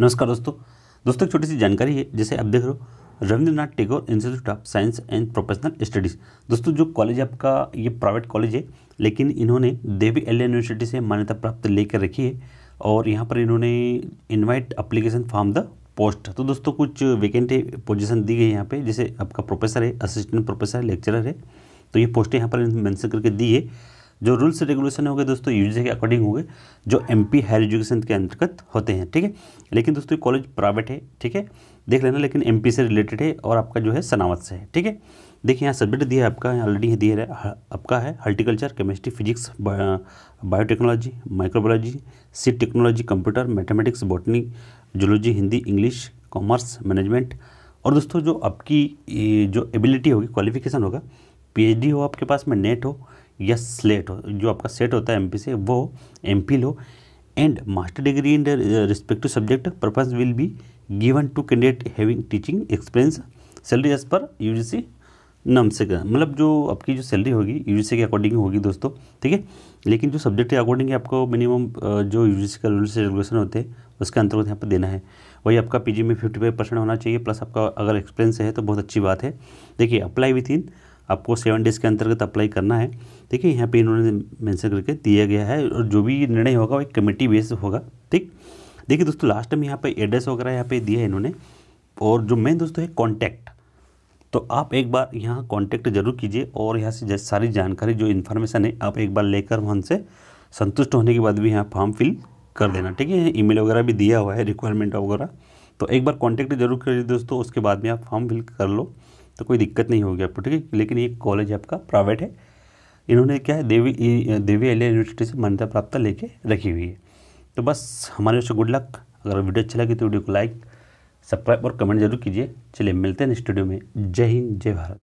नमस्कार दोस्तों दोस्तों एक छोटी सी जानकारी है जैसे आप देख रहे हो Rabindranath Tagore institute of science and professional studies दोस्तों जो कॉलेज आपका ये प्राइवेट कॉलेज है लेकिन इन्होंने देवी एल यूनिवर्सिटी से मान्यता प्राप्त लेकर रखी है और यहाँ पर इन्होंने invite application form the post तो दोस्तों कुछ वैकेंट पोजिशन दी गई है यहाँ पर जैसे आपका प्रोफेसर है असिस्टेंट प्रोफेसर है लेक्चरर है तो ये पोस्टें यहाँ पर मैंसन करके दी है जो रूल्स रेगुलेशन होंगे दोस्तों यूजी के अकॉर्डिंग होंगे जो एम पी हायर एजुकेशन के अंतर्गत होते हैं ठीक है लेकिन दोस्तों कॉलेज प्राइवेट है ठीक है देख लेना लेकिन एम से रिलेटेड है और आपका जो है सनावत से है ठीक है देखिए यहाँ सब्जेक्ट दिया है आपका ऑलरेडी दिया है आपका है horticulture chemistry physics biotechnology microbiology seat technology computer mathematics botany zoology Hindi English commerce management और दोस्तों जो आपकी जो एबिलिटी होगी क्वालिफिकेशन होगा पीएचडी हो आपके पास में नेट हो या स्लेट हो जो आपका सेट होता है एम से वो एम लो and master degree in the respective subject purpose will be given to candidate having teaching experience salary as per U G C नम से मतलब जो आपकी जो सैलरी होगी यू जी सी के अकॉर्डिंग होगी दोस्तों ठीक है लेकिन जो सब्जेक्ट के अकॉर्डिंग आपको मिनिमम uh, जो यू जी सी का रूल्स रेगुलेशन होते हैं उसके अंतर्गत यहाँ पर देना है वही आपका पी जी में फिफ्टी फाइव परसेंट होना चाहिए प्लस आपका अगर एक्सपीरियंस है तो बहुत अच्छी बात है देखिए अप्लाई विथ इन आपको सेवन डेज़ के अंतर्गत अप्लाई करना है ठीक है यहाँ पे इन्होंने मेंशन करके दिया गया है और जो भी निर्णय होगा वो एक कमेटी बेस होगा ठीक देखिए दोस्तों लास्ट में यहाँ पे एड्रेस वगैरह यहाँ पे दिया है इन्होंने और जो मेन दोस्तों है कॉन्टैक्ट तो आप एक बार यहाँ कॉन्टैक्ट जरूर कीजिए और यहाँ से सारी जानकारी जो इन्फॉर्मेशन है आप एक बार लेकर वहाँ से संतुष्ट होने के बाद भी यहाँ फॉर्म फिल कर देना ठीक है मेल वगैरह भी दिया हुआ है रिक्वायरमेंट वगैरह तो एक बार कॉन्टैक्ट जरूर करिए दोस्तों उसके बाद में आप फॉर्म फिल कर लो तो कोई दिक्कत नहीं होगी आपको ठीक है लेकिन ये कॉलेज आपका प्राइवेट है इन्होंने क्या है देवी देवी एलिया यूनिवर्सिटी से मान्यता प्राप्त लेके रखी हुई है तो बस हमारे से गुड लक अगर वीडियो अच्छी लगी तो वीडियो को लाइक सब्सक्राइब और कमेंट जरूर कीजिए चलिए मिलते हैं स्टूडियो में जय हिंद जय भारत